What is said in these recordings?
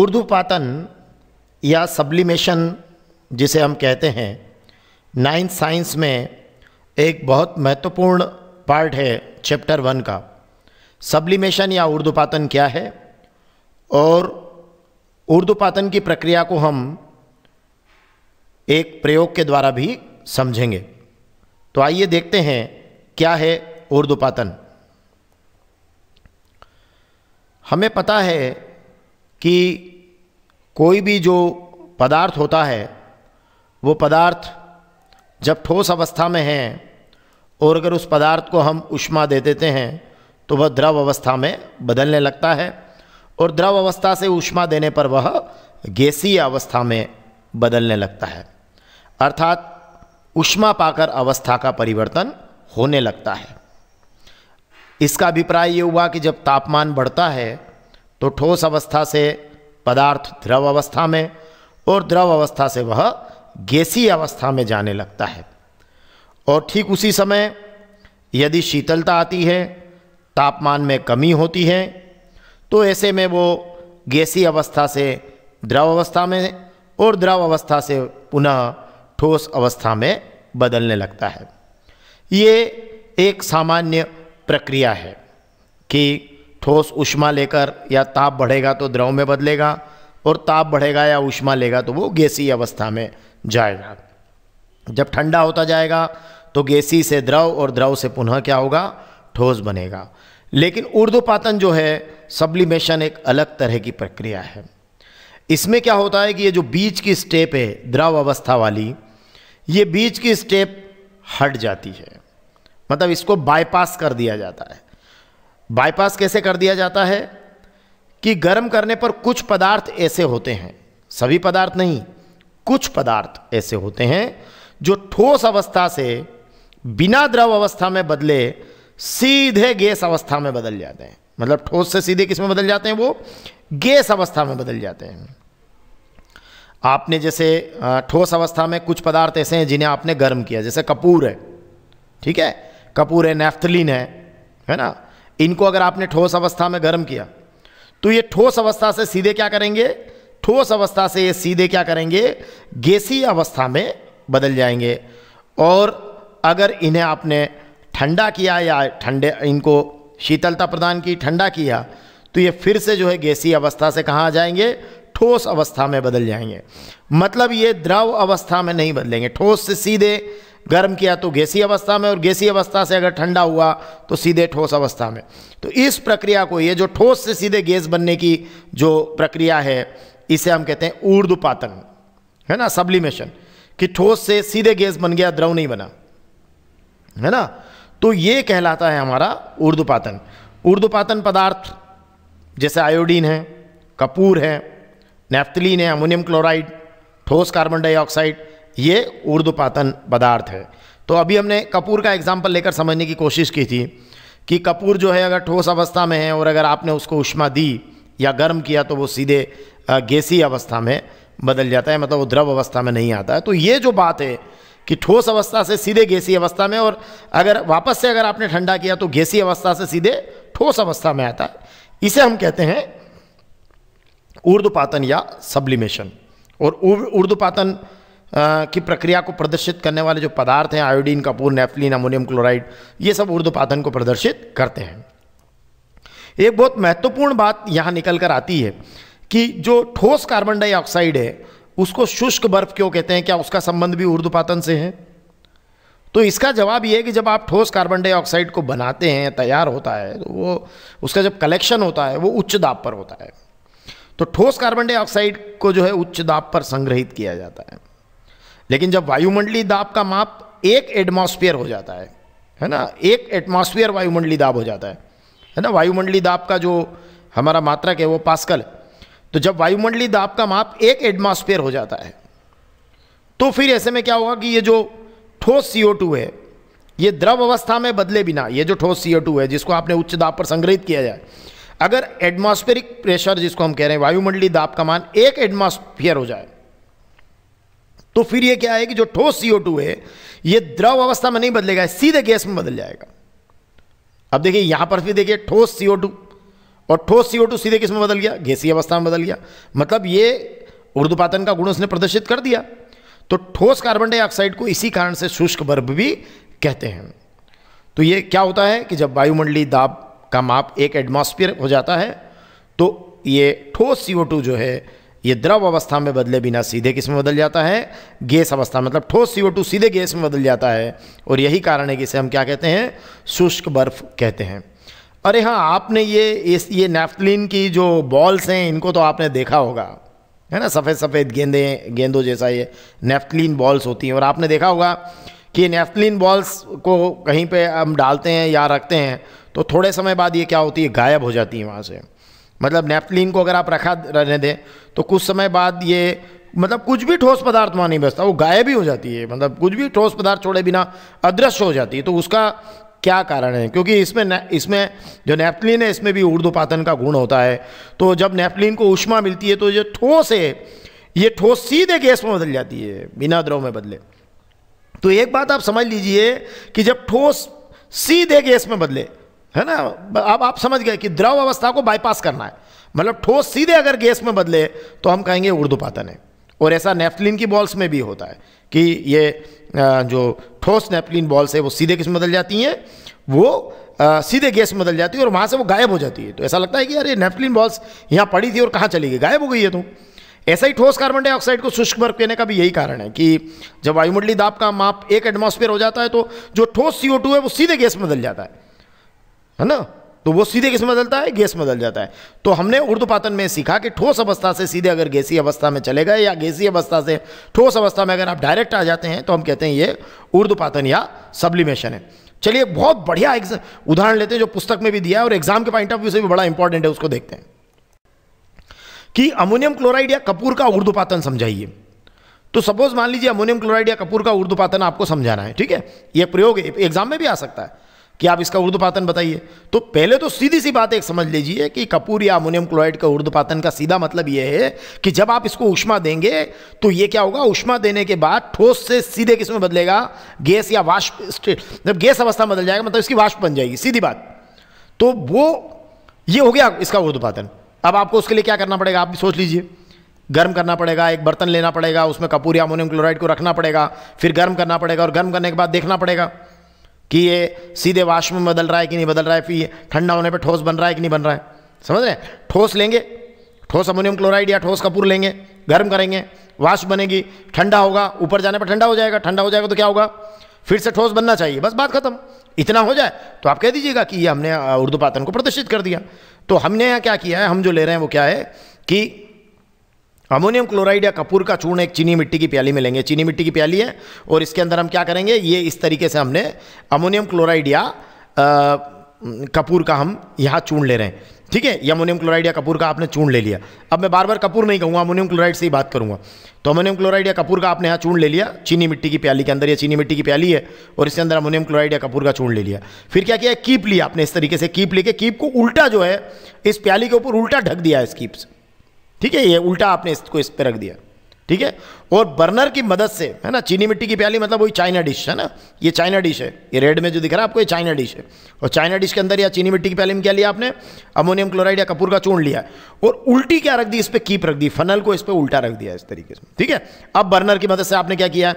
उर्दू पातन या सब्लिमेशन जिसे हम कहते हैं नाइन्थ साइंस में एक बहुत महत्वपूर्ण पार्ट है चैप्टर वन का सब्लिमेशन या उर्दू पातन क्या है और उर्दू पातन की प्रक्रिया को हम एक प्रयोग के द्वारा भी समझेंगे तो आइए देखते हैं क्या है उर्दू पातन हमें पता है कि कोई भी जो पदार्थ होता है वो पदार्थ जब ठोस अवस्था में है और अगर उस पदार्थ को हम उष्मा दे देते हैं तो वह द्रव अवस्था में बदलने लगता है और द्रव अवस्था से उष्मा देने पर वह गैसीय अवस्था में बदलने लगता है अर्थात उष्मा पाकर अवस्था का परिवर्तन होने लगता है इसका अभिप्राय ये हुआ कि जब तापमान बढ़ता है तो ठोस अवस्था से पदार्थ द्रव अवस्था में और द्रव अवस्था से वह गैसीय अवस्था में जाने लगता है और ठीक उसी समय यदि शीतलता आती है तापमान में कमी होती है तो ऐसे में वो गैसीय अवस्था से द्रव अवस्था में और द्रव अवस्था से पुनः ठोस अवस्था में बदलने लगता है ये एक सामान्य प्रक्रिया है कि ठोस उष्मा लेकर या ताप बढ़ेगा तो द्रव में बदलेगा और ताप बढ़ेगा या उष्मा लेगा तो वो गैसी अवस्था में जाएगा जब ठंडा होता जाएगा तो गैसी से द्रव और द्रव से पुनः क्या होगा ठोस बनेगा लेकिन ऊर्ध्वपातन जो है सब्लिमेशन एक अलग तरह की प्रक्रिया है इसमें क्या होता है कि ये जो बीच की स्टेप है द्रव अवस्था वाली ये बीच की स्टेप हट जाती है मतलब इसको बाईपास कर दिया जाता है बाईपास कैसे कर दिया जाता है कि गर्म करने पर कुछ पदार्थ ऐसे होते हैं सभी पदार्थ नहीं कुछ पदार्थ ऐसे होते हैं जो ठोस अवस्था से बिना द्रव अवस्था में बदले सीधे गैस अवस्था में बदल जाते हैं मतलब ठोस से सीधे किस में बदल जाते हैं वो गैस अवस्था में बदल जाते हैं आपने जैसे ठोस अवस्था में कुछ पदार्थ ऐसे हैं जिन्हें आपने गर्म किया जैसे कपूर है ठीक है कपूर है नेफ्थलिन है है ना इनको अगर आपने ठोस अवस्था में गर्म किया तो ये ठोस अवस्था से सीधे क्या करेंगे ठोस अवस्था से ये सीधे क्या करेंगे गैसीय अवस्था में बदल जाएंगे और अगर इन्हें आपने ठंडा किया या ठंडे इनको शीतलता प्रदान की ठंडा किया तो ये फिर से जो है गैसीय अवस्था से कहाँ आ जाएंगे ठोस अवस्था में बदल जाएंगे मतलब ये द्रव अवस्था में नहीं बदलेंगे ठोस से सीधे गर्म किया तो गैसीय अवस्था में और गैसीय अवस्था से अगर ठंडा हुआ तो सीधे ठोस अवस्था में तो इस प्रक्रिया को ये जो ठोस से सीधे गैस बनने की जो प्रक्रिया है इसे हम कहते हैं ऊर्ध्वपातन है ना सब्लिमेशन कि ठोस से सीधे गैस बन गया द्रव नहीं बना है ना तो ये कहलाता है हमारा ऊर्द पातन पदार्थ जैसे आयोडीन है कपूर है नेफ्तलीन है अमोनियम क्लोराइड ठोस कार्बन डाइऑक्साइड ये ऊर्दपातन पदार्थ है तो अभी हमने कपूर का एग्जाम्पल लेकर समझने की कोशिश की थी कि कपूर जो है अगर ठोस अवस्था में है और अगर आपने उसको उष्मा दी या गर्म किया तो वो सीधे गैसी अवस्था में बदल जाता है मतलब वो द्रव अवस्था में नहीं आता है तो ये जो बात है कि ठोस अवस्था से सीधे गैसी अवस्था में और अगर वापस से अगर आपने ठंडा किया तो गैसी अवस्था से सीधे ठोस अवस्था में आता है इसे हम कहते हैं ऊर्दपातन या सब्लिमेशन और ऊर्दपातन उर, की प्रक्रिया को प्रदर्शित करने वाले जो पदार्थ हैं आयोडीन कपूर नेफ्लिन अमोनियम क्लोराइड ये सब ऊर्ध्वपातन को प्रदर्शित करते हैं एक बहुत महत्वपूर्ण बात यहाँ निकल कर आती है कि जो ठोस कार्बन डाइऑक्साइड है उसको शुष्क बर्फ क्यों कहते हैं क्या उसका संबंध भी ऊर्ध्वपातन से है तो इसका जवाब ये है कि जब आप ठोस कार्बन डाइऑक्साइड को बनाते हैं तैयार होता है तो वो उसका जब कलेक्शन होता है वो उच्च दाब पर होता है तो ठोस कार्बन डाइऑक्साइड को जो है उच्च दाब पर संग्रहित किया जाता है लेकिन जब वायुमंडली दाब का माप एक एटमॉस्फेयर हो जाता है है ना एक एटमॉस्फेयर वायुमंडली दाब हो जाता है है ना वायुमंडली दाब का जो हमारा मात्रक है वो पास्कल तो जब वायुमंडली दाब का माप एक एटमॉस्फेयर हो जाता है तो फिर ऐसे में क्या होगा कि ये जो ठोस सी है ये द्रव अवस्था में बदले बिना ये जो ठोस सी है जिसको आपने उच्च दाब पर संग्रहित किया जाए अगर एटमॉस्फेरिक प्रेशर जिसको हम कह रहे हैं वायुमंडली दाब का मान एक एटमॉस्फेयर हो जाए तो फिर ये क्या है कि जो ठोस टू है ये द्रव अवस्था में नहीं बदलेगा सीधे गैस में बदल जाएगा अब देखिए यहां पर भी देखिए ठोस CO2 और ठोस CO2 सीधे किस में बदल गया गैसीय अवस्था में बदल गया मतलब ये उर्दुपातन का गुण उसने प्रदर्शित कर दिया तो ठोस कार्बन डाइऑक्साइड को इसी कारण से शुष्क बर्फ भी कहते हैं तो ये क्या होता है कि जब वायुमंडलीय दाब का माप एक एटमॉस्फेयर हो जाता है तो ये ठोस टू जो है ये द्रव अवस्था में बदले बिना सीधे किस में बदल जाता है गैस अवस्था मतलब ठोस टू सीधे गैस में बदल जाता है और यही कारण है कि इसे हम क्या कहते हैं शुष्क बर्फ कहते हैं अरे हाँ आपने ये इस ये नेफ्तलिन की जो बॉल्स हैं इनको तो आपने देखा होगा है ना सफ़ेद सफ़ेद गेंदे गेंदों जैसा ये नेफ्थलिन बॉल्स होती हैं और आपने देखा होगा कि नेफ्तलिन बॉल्स को कहीं पे हम डालते हैं या रखते हैं तो थोड़े समय बाद ये क्या होती है गायब हो जाती है वहाँ से मतलब नेपलिन को अगर आप रखा रहने दें तो कुछ समय बाद ये मतलब कुछ भी ठोस पदार्थ वहाँ नहीं बचता तो वो गायब ही हो जाती है मतलब कुछ भी ठोस पदार्थ छोड़े बिना अदृश्य हो जाती है तो उसका क्या कारण है क्योंकि इसमें इसमें जो नेपलिन है इसमें भी ऊर्ध्वपातन का गुण होता है तो जब नेपलिन को उष्मा मिलती है तो ये ठोस है ये ठोस सीधे गैस में बदल जाती है बिना द्रव में बदले तो एक बात आप समझ लीजिए कि जब ठोस सीधे गैस में बदले है ना अब आप समझ गए कि द्रव अवस्था को बाईपास करना है मतलब ठोस सीधे अगर गैस में बदले तो हम कहेंगे उर्दुपातन है और ऐसा नेफ्लिन की बॉल्स में भी होता है कि ये जो ठोस नेफ्लिन बॉल्स है वो सीधे किस में बदल जाती हैं वो सीधे गैस में बदल जाती है और वहाँ से वो गायब हो जाती है तो ऐसा लगता है कि अरे नेफ्लिन बॉल्स यहाँ पड़ी थी और कहाँ चली गई गायब हो गई है तो ऐसा ही ठोस कार्बन डाइऑक्साइड को शुष्क बर्फ पीने का भी यही कारण है कि जब वायुमंडली दाब का माप एक एटमॉस्फेयर हो जाता है तो जो ठोस सी है वो सीधे गैस में बदल जाता है है ना तो वो सीधे किस में बदलता है गैस में बदल जाता है तो हमने उर्दू पातन में सीखा कि ठोस अवस्था से सीधे अगर गैसी अवस्था में चले गए या गैसी अवस्था से ठोस अवस्था में अगर आप डायरेक्ट आ जाते हैं तो हम कहते हैं ये उर्दू पातन या सब्लिमेशन है चलिए बहुत बढ़िया उदाहरण लेते हैं जो पुस्तक में भी दिया है और एग्जाम के पॉइंट ऑफ व्यू से भी बड़ा इंपॉर्टेंट है उसको देखते हैं कि अमोनियम क्लोराइड या कपूर का उर्दू पातन समझाइए तो सपोज मान लीजिए अमोनियम क्लोराइड या कपूर का उर्दू पातन आपको समझाना है ठीक है यह प्रयोग एग्जाम में भी आ सकता है कि आप इसका ऊर्ध्वपातन बताइए तो पहले तो सीधी सी बात एक समझ लीजिए कि कपूर या अमोनियम क्लोराइड का ऊर्ध्वपातन का सीधा मतलब यह है कि जब आप इसको उष्मा देंगे तो यह क्या होगा उष्मा देने के बाद ठोस से सीधे किस में बदलेगा गैस या वाष्प जब गैस अवस्था बदल जाएगा मतलब इसकी वाष्प बन जाएगी सीधी बात तो वो ये हो गया इसका ऊर्ध्वपातन अब आपको उसके लिए क्या करना पड़ेगा आप भी सोच लीजिए गर्म करना पड़ेगा एक बर्तन लेना पड़ेगा उसमें कपूर या अमोनियम क्लोराइड को रखना पड़ेगा फिर गर्म करना पड़ेगा और गर्म करने के बाद देखना पड़ेगा कि ये सीधे वाश में बदल रहा है कि नहीं बदल रहा है फिर ठंडा होने पर ठोस बन रहा है कि नहीं बन रहा है समझ रहे ठोस लेंगे ठोस अमोनियम क्लोराइड या ठोस कपूर लेंगे गर्म करेंगे वाश बनेगी ठंडा होगा ऊपर जाने पर ठंडा हो जाएगा ठंडा हो जाएगा तो क्या होगा फिर से ठोस बनना चाहिए बस बात खत्म इतना हो जाए तो आप कह दीजिएगा कि ये हमने उर्दू पातन को प्रदर्शित कर दिया तो हमने यहाँ क्या किया है हम जो ले रहे हैं वो क्या है कि अमोनियम क्लोराइड या कपूर का चूर्ण एक चीनी मिट्टी की प्याली में लेंगे चीनी मिट्टी की प्याली है और इसके अंदर हम क्या करेंगे ये इस तरीके से हमने अमोनियम क्लोराइड या कपूर का हम यहाँ चूर्ण ले रहे हैं ठीक है ये अमोनियम क्लोराइड या कपूर का आपने चूर्ण ले लिया अब मैं बार बार कपूर नहीं कहूँगा अमोनियम क्लोराइड से ही बात करूँगा तो अमोनियम क्लोराइड या कपूर का आपने यहाँ चूर्ण ले लिया चीनी मिट्टी की प्याली के अंदर या चीनी मिट्टी की प्याली है और इसके अंदर अमोनियम क्लोराइड या कपूर का चूर्ण ले लिया फिर क्या किया कीप लिया आपने इस तरीके से कीप लेके कीप को उल्टा जो है इस प्याली के ऊपर उल्टा ढक दिया है इस कीप से ठीक है ये उल्टा आपने इसको इस पर रख दिया ठीक है और बर्नर की मदद से है ना चीनी मिट्टी की प्याली मतलब वही चाइना डिश है ना ये चाइना डिश है ये रेड में जो दिख रहा है आपको ये चाइना डिश है और चाइना डिश के अंदर या चीनी मिट्टी की प्याली में क्या लिया आपने अमोनियम क्लोराइड या कपूर का चूर्ण लिया और उल्टी क्या रख दी इस पर कीप रख दी फनल को इस पर उल्टा रख दिया इस तरीके से ठीक है अब बर्नर की मदद से आपने क्या किया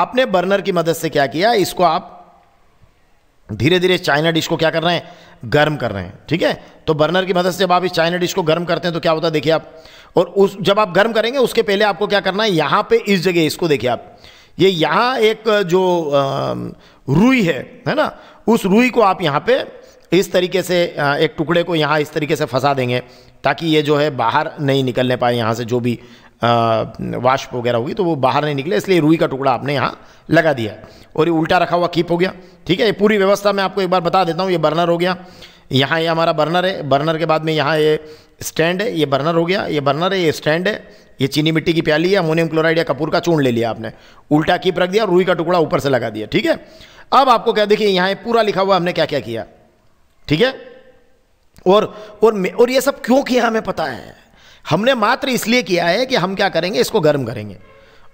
आपने बर्नर की मदद से क्या किया इसको आप धीरे धीरे चाइना डिश को क्या कर रहे हैं गर्म कर रहे हैं ठीक है तो बर्नर की मदद से जब आप इस चाइना डिश को गर्म करते हैं तो क्या होता है देखिए आप और उस जब आप गर्म करेंगे उसके पहले आपको क्या करना है यहाँ पे इस जगह इसको देखिए आप ये यहाँ एक जो रुई है है ना उस रुई को आप यहाँ पे इस तरीके से एक टुकड़े को यहाँ इस तरीके से फंसा देंगे ताकि ये जो है बाहर नहीं निकलने पाए यहाँ से जो भी वाश वगैरह हुई तो वो बाहर नहीं निकले इसलिए रुई का टुकड़ा आपने यहाँ लगा दिया और ये उल्टा रखा हुआ कीप हो गया ठीक है ये पूरी व्यवस्था मैं आपको एक बार बता देता हूँ ये बर्नर हो गया यहाँ ये हमारा बर्नर है बर्नर के बाद में यहाँ ये स्टैंड है ये बर्नर हो गया ये बर्नर है ये स्टैंड है ये चीनी मिट्टी की प्याली है अमोनियम क्लोराइड या कपूर का चूर्ण ले लिया आपने उल्टा कीप रख दिया रुई का टुकड़ा ऊपर से लगा दिया ठीक है अब आपको क्या देखिए यहाँ पूरा लिखा हुआ हमने क्या क्या किया ठीक है और और और ये सब क्यों किया हमें पता है हमने मात्र इसलिए किया है कि हम क्या करेंगे इसको गर्म करेंगे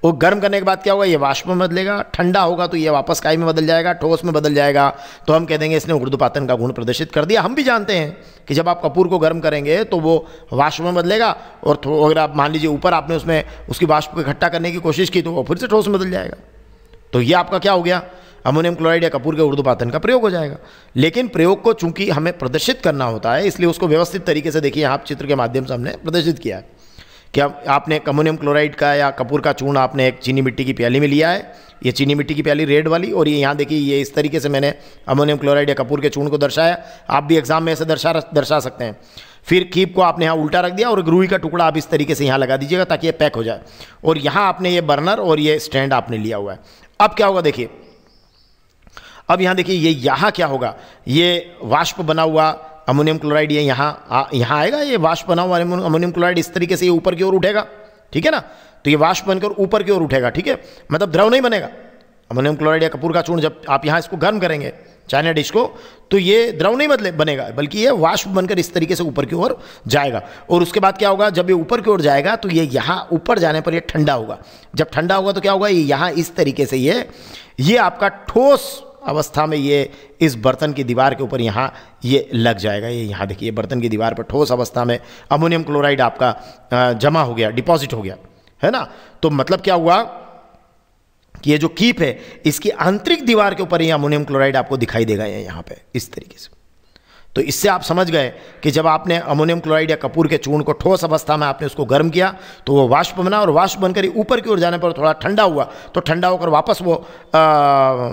वो गर्म करने के बाद क्या होगा ये वाष्प में बदलेगा ठंडा होगा तो ये वापस काय में बदल जाएगा ठोस में बदल जाएगा तो हम कह देंगे इसने उर्दुपातन का गुण प्रदर्शित कर दिया हम भी जानते हैं कि जब आप कपूर को गर्म करेंगे तो वो वाष्प में बदलेगा और अगर आप मान लीजिए ऊपर आपने उसमें उसकी वाष्प को इकट्ठा करने की कोशिश की तो वो फिर से ठोस में बदल जाएगा तो ये आपका क्या हो गया अमोनियम क्लोराइड या कपूर के उर्दू पातन का प्रयोग हो जाएगा लेकिन प्रयोग को चूंकि हमें प्रदर्शित करना होता है इसलिए उसको व्यवस्थित तरीके से देखिए आप चित्र के माध्यम से हमने प्रदर्शित किया है कि आप, आपने अमोनियम क्लोराइड का या कपूर का चूर्ण आपने एक चीनी मिट्टी की प्याली में लिया है ये चीनी मिट्टी की प्याली रेड वाली और ये यहाँ देखिए ये इस तरीके से मैंने अमोनियम क्लोराइड या कपूर के चूर्ण को दर्शाया आप भी एग्जाम में ऐसे दर्शा दर्शा सकते हैं फिर कीप को आपने यहाँ उल्टा रख दिया और ग्रूई का टुकड़ा आप इस तरीके से यहाँ लगा दीजिएगा ताकि ये पैक हो जाए और यहाँ आपने ये बर्नर और ये स्टैंड आपने लिया हुआ है अब क्या होगा देखिए अब यहाँ देखिए ये यहाँ क्या होगा ये वाष्प बना हुआ अमोनियम क्लोराइड ये यहाँ यहाँ आएगा ये वाष्प बना हुआ अमोनियम क्लोराइड इस तरीके से ये ऊपर की ओर उठेगा ठीक है ना तो ये वाष्प बनकर ऊपर की ओर उठेगा ठीक है मतलब द्रव नहीं बनेगा अमोनियम क्लोराइड या कपूर का चूर्ण जब आप यहाँ इसको गर्म करेंगे चाइना डिश को तो ये द्रव नहीं बदले बनेगा बल्कि ये वाष्प बनकर इस तरीके से ऊपर की ओर जाएगा और उसके बाद क्या होगा जब ये ऊपर की ओर जाएगा तो ये यहाँ ऊपर जाने पर ये ठंडा होगा जब ठंडा होगा तो क्या होगा ये यहाँ इस तरीके से ये ये आपका ठोस अवस्था में ये इस बर्तन की दीवार के ऊपर यहाँ ये लग जाएगा ये यहाँ देखिए बर्तन की दीवार पर ठोस अवस्था में अमोनियम क्लोराइड आपका जमा हो गया डिपॉजिट हो गया है ना तो मतलब क्या हुआ कि ये जो कीप है इसकी आंतरिक दीवार के ऊपर ही अमोनियम क्लोराइड आपको दिखाई देगा ये यहाँ पे इस तरीके से तो इससे आप समझ गए कि जब आपने अमोनियम क्लोराइड या कपूर के चूर्ण को ठोस अवस्था में आपने उसको गर्म किया तो वो वाष्प बना और वाष्प बनकर ऊपर की ओर जाने पर थोड़ा ठंडा हुआ तो ठंडा होकर वापस वो आ,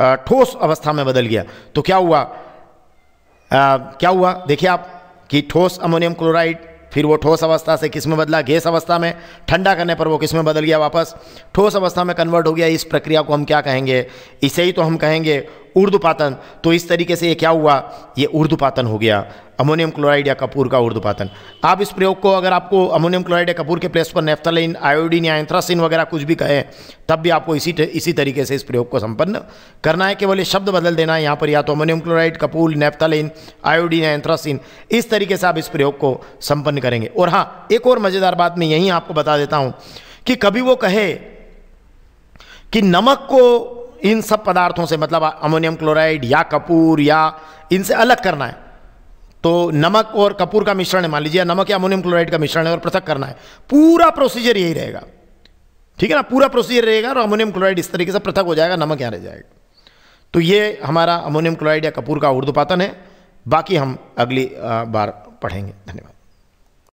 ठोस अवस्था में बदल गया तो क्या हुआ आ, क्या हुआ देखिए आप कि ठोस अमोनियम क्लोराइड फिर वो ठोस अवस्था से किस में बदला गैस अवस्था में ठंडा करने पर वो किस में बदल गया वापस ठोस अवस्था में कन्वर्ट हो गया इस प्रक्रिया को हम क्या कहेंगे इसे ही तो हम कहेंगे उर्दू पातन तो इस तरीके से ये क्या हुआ ये उर्दू पातन हो गया अमोनियम क्लोराइड या कपूर का उर्दू पातन आप इस प्रयोग को अगर आपको अमोनियम क्लोराइड या कपूर के प्लेस पर नेफ्थलिन आयोडीन या एंथ्रासिन वगैरह कुछ भी कहें तब भी आपको इसी इसी तरीके से इस प्रयोग को संपन्न करना है केवल शब्द बदल देना है यहाँ पर या तो अमोनियम क्लोराइड कपूर नेफ्थलिन आयोडीन या एंथ्रासिन इस तरीके से आप इस प्रयोग को संपन्न करेंगे और हाँ एक और मज़ेदार बात मैं यहीं आपको बता देता हूँ कि कभी वो कहे कि नमक को इन सब पदार्थों से मतलब अमोनियम क्लोराइड या कपूर या इनसे अलग करना है तो नमक और कपूर का मिश्रण है मान लीजिए नमक या अमोनियम क्लोराइड का मिश्रण है और पृथक करना है पूरा प्रोसीजर यही रहेगा ठीक है ना पूरा प्रोसीजर रहेगा और अमोनियम क्लोराइड इस तरीके से पृथक हो जाएगा नमक यहाँ रह जाएगा तो ये हमारा अमोनियम क्लोराइड या कपूर का उर्दुपातन है बाकी हम अगली बार पढ़ेंगे धन्यवाद